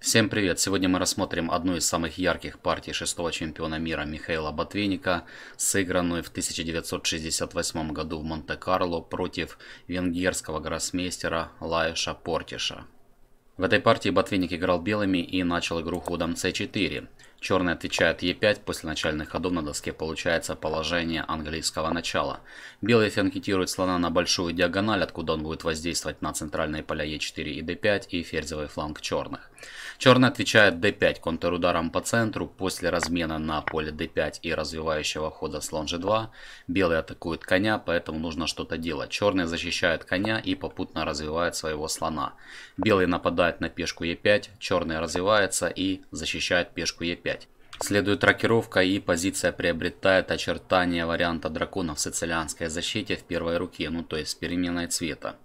Всем привет! Сегодня мы рассмотрим одну из самых ярких партий шестого чемпиона мира Михаила Ботвейника, сыгранную в 1968 году в Монте-Карло против венгерского гроссмейстера Лаеша Портиша. В этой партии Ботвейник играл белыми и начал игру ходом c4. Черный отвечает Е5, после начальных ходов на доске получается положение английского начала. Белый фианкетирует слона на большую диагональ, откуда он будет воздействовать на центральные поля Е4 и d 5 и ферзевый фланг черных. Черный отвечает d5 контрударом по центру. После размена на поле d5 и развивающего хода слон g2, белый атакует коня, поэтому нужно что-то делать. Черный защищает коня и попутно развивает своего слона. Белый нападает на пешку e5, черный развивается и защищает пешку e5. Следует рокировка и позиция приобретает очертания варианта дракона в сицилианской защите в первой руке, ну то есть с переменой цвета.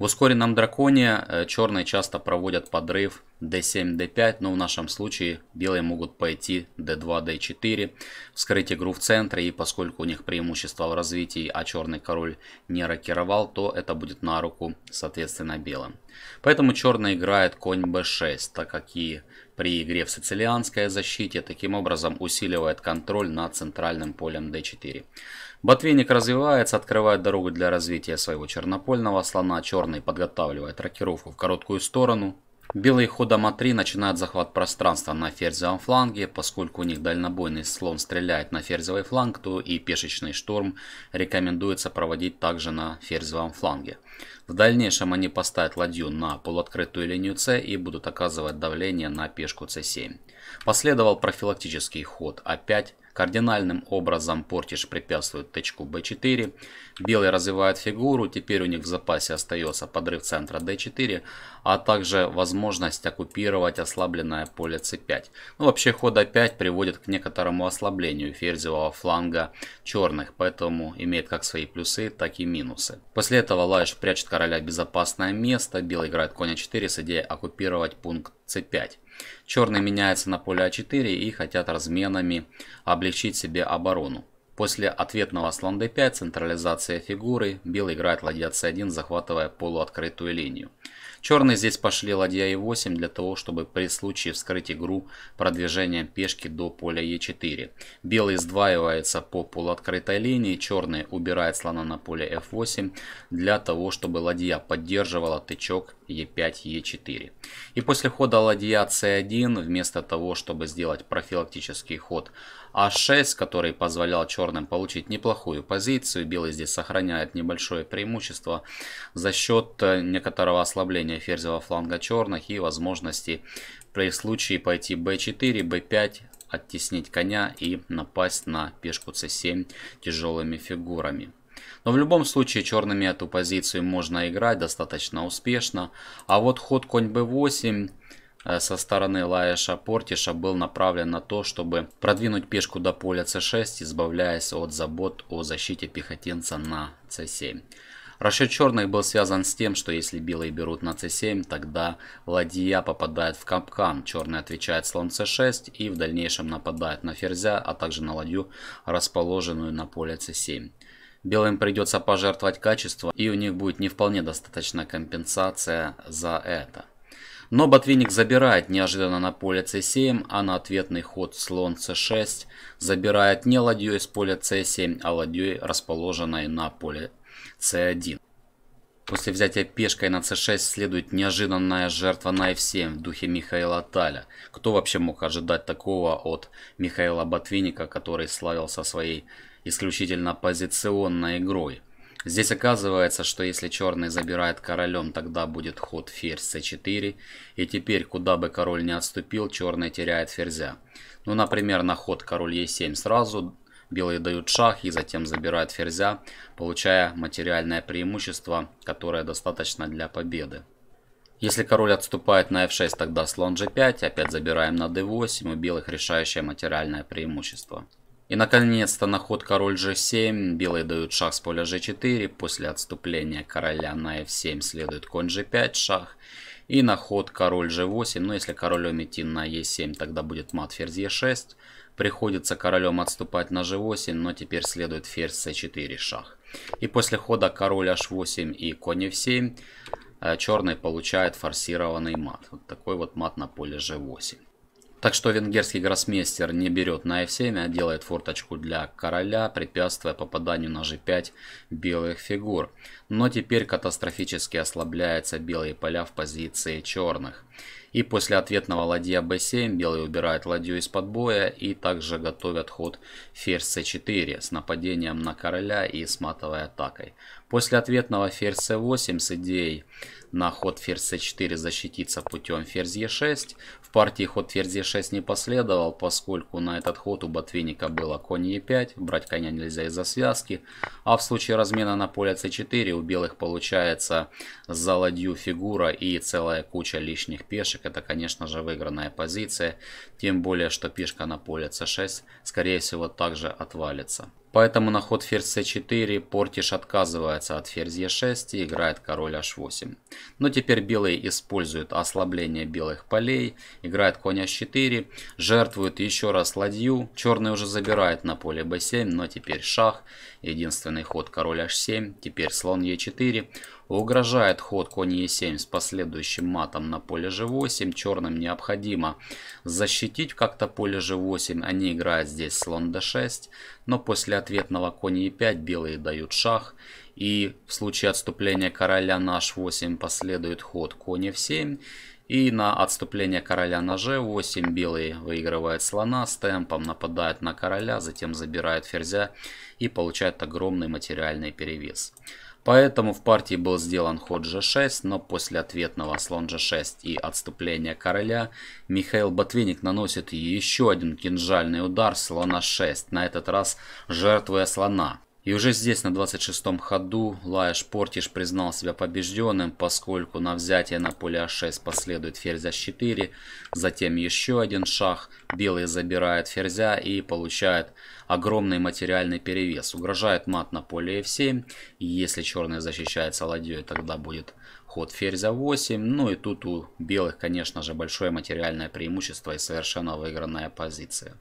В ускоренном драконе э, черные часто проводят подрыв d7, d5, но в нашем случае белые могут пойти d2, d4, вскрыть игру в центре, и поскольку у них преимущество в развитии, а черный король не рокировал, то это будет на руку, соответственно, белым. Поэтому черный играет конь b6, так как и при игре в сицилианской защите, таким образом усиливает контроль над центральным полем d4. Ботвейник развивается, открывает дорогу для развития своего чернопольного слона, черный подготавливает рокировку в короткую сторону, Белые ходом а 3 начинают захват пространства на ферзевом фланге, поскольку у них дальнобойный слон стреляет на ферзевый фланг, то и пешечный штурм рекомендуется проводить также на ферзевом фланге. В дальнейшем они поставят ладью на полуоткрытую линию С и будут оказывать давление на пешку С7. Последовал профилактический ход А5, кардинальным образом портиш препятствует тычку b4, белый развивает фигуру, теперь у них в запасе остается подрыв центра d4, а также возможность оккупировать ослабленное поле c5. Ну, вообще ход a5 приводит к некоторому ослаблению ферзевого фланга черных, поэтому имеет как свои плюсы, так и минусы. После этого лаиш прячет короля в безопасное место, белый играет коня 4 с идеей оккупировать пункт c5. Черные меняются на поле а4 и хотят разменами облегчить себе оборону. После ответного слон d5, централизация фигуры, белый играет ладья c1, захватывая полуоткрытую линию. Черные здесь пошли ладья e8 для того, чтобы при случае вскрыть игру продвижением пешки до поля e4. Белый сдваивается по полуоткрытой линии, черный убирает слона на поле f8 для того, чтобы ладья поддерживала тычок e5, e4. И после хода ладья c1, вместо того, чтобы сделать профилактический ход а6, который позволял черным получить неплохую позицию. Белый здесь сохраняет небольшое преимущество за счет э, некоторого ослабления ферзевого фланга черных и возможности при случае пойти b4, b5, оттеснить коня и напасть на пешку c7 тяжелыми фигурами. Но в любом случае черными эту позицию можно играть достаточно успешно. А вот ход конь b8 Э, со стороны Лаэша Портиша был направлен на то, чтобы продвинуть пешку до поля c6, избавляясь от забот о защите пехотинца на c7. Расчет черных был связан с тем, что если белые берут на c7, тогда ладья попадает в капкан, черные отвечают слон c6 и в дальнейшем нападают на ферзя, а также на ладью, расположенную на поле c7. Белым придется пожертвовать качество, и у них будет не вполне достаточная компенсация за это. Но Ботвинник забирает неожиданно на поле c7, а на ответный ход слон c6 забирает не ладью с поля c7, а ладьей, расположенной на поле c1. После взятия пешкой на c6 следует неожиданная жертва на f7 в духе Михаила Таля. Кто вообще мог ожидать такого от Михаила Ботвинника, который славился своей исключительно позиционной игрой? Здесь оказывается, что если черный забирает королем, тогда будет ход ферзь c4. И теперь, куда бы король не отступил, черный теряет ферзя. Ну, например, на ход король e7 сразу, белые дают шах и затем забирают ферзя, получая материальное преимущество, которое достаточно для победы. Если король отступает на f6, тогда слон g5, опять забираем на d8, у белых решающее материальное преимущество. И наконец-то на ход король g7, белые дают шах с поля g4, после отступления короля на f7 следует конь g5 шах. И на ход король g8, но ну, если король идти на e7, тогда будет мат ферзь e6. Приходится королем отступать на g8, но теперь следует ферзь c4 шах. И после хода король h8 и конь f7, э, черный получает форсированный мат. Вот такой вот мат на поле g8. Так что венгерский гроссмейстер не берет на f7, а делает форточку для короля, препятствуя попаданию на g5 белых фигур. Но теперь катастрофически ослабляются белые поля в позиции черных. И после ответного ладья b7 а белые убирают ладью из-под боя и также готовят ход ферзь c4 с нападением на короля и с матовой атакой. После ответного ферзь c8 с идеей на ход ферзь c4 защититься путем ферзь e6. В партии ход ферзь e6 не последовал, поскольку на этот ход у Ботвинника было конь e5, брать коня нельзя из-за связки. А в случае размена на поле c4 у белых получается за ладью фигура и целая куча лишних пешек пешек это, конечно же, выигранная позиция, тем более, что пешка на поле c6, скорее всего, также отвалится. Поэтому на ход ферзь c4 Портиш отказывается от ферзь e6 и играет король h8. Но теперь белые используют ослабление белых полей, играет конь h4, жертвует еще раз ладью. Черный уже забирает на поле b7, но теперь шах. Единственный ход король h7, теперь слон e4. Угрожает ход конь e 7 с последующим матом на поле G8. Черным необходимо защитить как-то поле G8. Они играют здесь слон D6. Но после ответного конь e 5 белые дают шах. И в случае отступления короля на H8 последует ход конь F7. И на отступление короля на g8 белые выигрывают слона с темпом, нападают на короля, затем забирают ферзя и получают огромный материальный перевес. Поэтому в партии был сделан ход g6, но после ответного слон g6 и отступления короля, Михаил Ботвинник наносит еще один кинжальный удар слона 6, на этот раз жертвуя слона. И уже здесь на 26-м ходу Лаеш Портиш признал себя побежденным, поскольку на взятие на поле А6 последует ферзь А4, затем еще один шах, белые забирают ферзя и получают огромный материальный перевес. Угрожает мат на поле F7, если черный защищается ладьей, тогда будет ход ферзя 8. Ну и тут у белых, конечно же, большое материальное преимущество и совершенно выигранная позиция.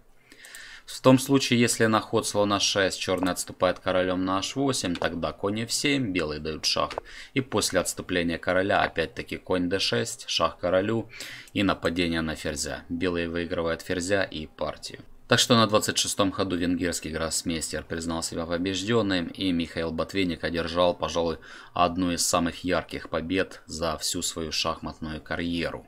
В том случае, если на ход слона 6 черный отступает королем на h8, тогда конь f7, белый дают шах. И после отступления короля опять-таки конь d6, шах королю и нападение на ферзя. Белые выигрывают ферзя и партию. Так что на 26-м ходу венгерский гроссмейстер признал себя побежденным, и Михаил Ботвинник одержал, пожалуй, одну из самых ярких побед за всю свою шахматную карьеру.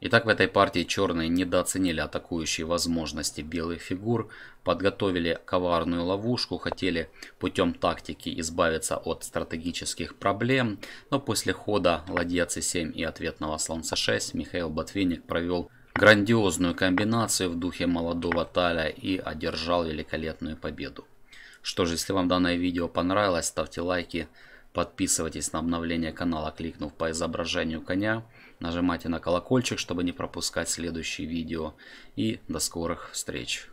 Итак, в этой партии черные недооценили атакующие возможности белых фигур, подготовили коварную ловушку, хотели путем тактики избавиться от стратегических проблем, но после хода ладья c7 и ответного слонца 6 Михаил Ботвинник провел грандиозную комбинацию в духе молодого Таля и одержал великолепную победу. Что же, если вам данное видео понравилось, ставьте лайки, Подписывайтесь на обновление канала, кликнув по изображению коня. Нажимайте на колокольчик, чтобы не пропускать следующие видео. И до скорых встреч!